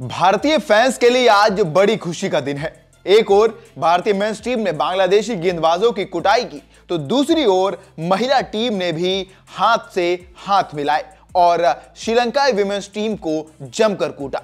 भारतीय फैंस के लिए आज बड़ी खुशी का दिन है एक ओर भारतीय मेंस टीम ने बांग्लादेशी गेंदबाजों की कुटाई की तो दूसरी ओर महिला टीम ने भी हाथ से हाथ मिलाए और श्रीलंका विमेंस टीम को जमकर कूटा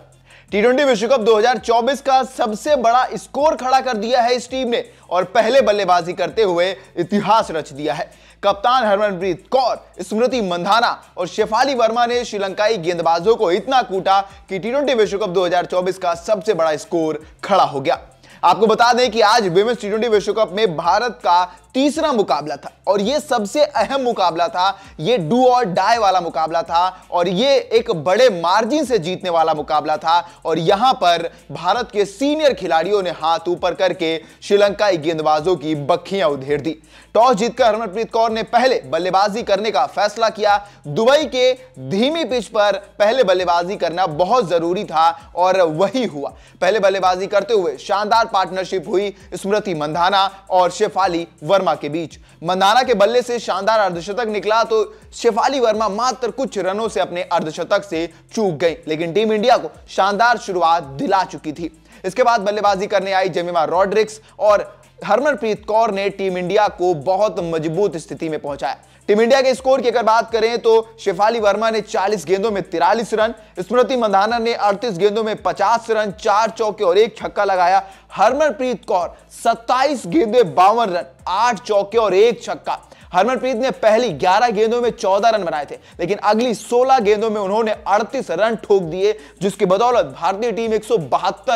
टी ट्वेंटी विश्व कप 2024 का सबसे बड़ा स्कोर खड़ा कर दिया है इस टीम ने और पहले बल्लेबाजी करते हुए इतिहास रच दिया है कप्तान हरमनप्रीत कौर स्मृति मंधाना और शेफाली वर्मा ने श्रीलंकाई गेंदबाजों को इतना कूटा कि टी ट्वेंटी विश्व कप 2024 का सबसे बड़ा स्कोर खड़ा हो गया आपको बता दें कि आज विमेंस टी ट्वेंटी विश्व कप में भारत का तीसरा मुकाबला था और ये सबसे अहम मुकाबला था ये डू और डाई वाला मुकाबला था और ये एक बड़े मार्जिन से जीतने वाला मुकाबला था और यहां पर भारत के सीनियर खिलाड़ियों ने हाथ ऊपर करके श्रीलंकाई गेंदबाजों की बखियां उधेड़ दी टॉस जीतकर हरमनप्रीत कौर ने पहले बल्लेबाजी करने का फैसला किया दुबई के धीमी पिच पर पहले बल्लेबाजी करना बहुत जरूरी था और वही हुआ पहले बल्लेबाजी करते हुए शानदार पार्टनरशिप हुई स्मृति मंधाना और शेफाली वर्मा वर्मा के बीच मंदाना के बल्ले से शानदार अर्धशतक निकला तो शेफाली वर्मा मात्र कुछ रनों से अपने अर्धशतक से चूक गई लेकिन टीम इंडिया को शानदार शुरुआत दिला चुकी थी इसके बाद बल्लेबाजी करने आई जेमिमा रॉड्रिक्स और हरमनप्रीत कौर ने टीम इंडिया को बहुत मजबूत स्थिति में पहुंचाया टीम इंडिया के स्कोर की अगर बात करें तो शिफाली वर्मा ने 40 गेंदों में तिरालीस रन स्मृति मंधाना ने 38 गेंदों में 50 रन चार चौके और एक छक्का लगाया हरमनप्रीत कौर 27 गेंदे बावन रन आठ चौके और एक छक्का हरमनप्रीत ने पहली 11 गेंदों में 14 रन बनाए थे लेकिन अगली 16 गेंदों में उन्होंने 38 रन ठोक दिए जिसकी बदौलत भारतीय टीम एक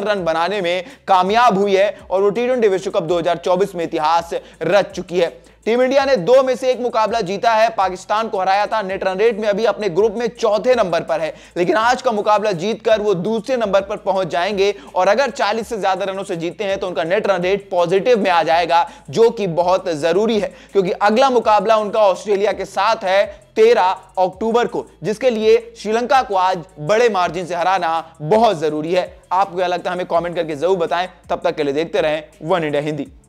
रन बनाने में कामयाब हुई है और वो टी विश्व कप दो में इतिहास रच चुकी है टीम इंडिया ने दो में से एक मुकाबला जीता है पाकिस्तान को हराया था नेट रन रेट में अभी अपने ग्रुप में चौथे नंबर पर है लेकिन आज का मुकाबला जीतकर वो दूसरे नंबर पर पहुंच जाएंगे और अगर 40 से ज्यादा रनों से जीतते हैं तो उनका नेट रन रेट पॉजिटिव में आ जाएगा जो कि बहुत जरूरी है क्योंकि अगला मुकाबला उनका ऑस्ट्रेलिया के साथ है तेरह अक्टूबर को जिसके लिए श्रीलंका को आज बड़े मार्जिन से हराना बहुत जरूरी है आपको क्या लगता है हमें कॉमेंट करके जरूर बताएं तब तक के लिए देखते रहें वन इंडिया हिंदी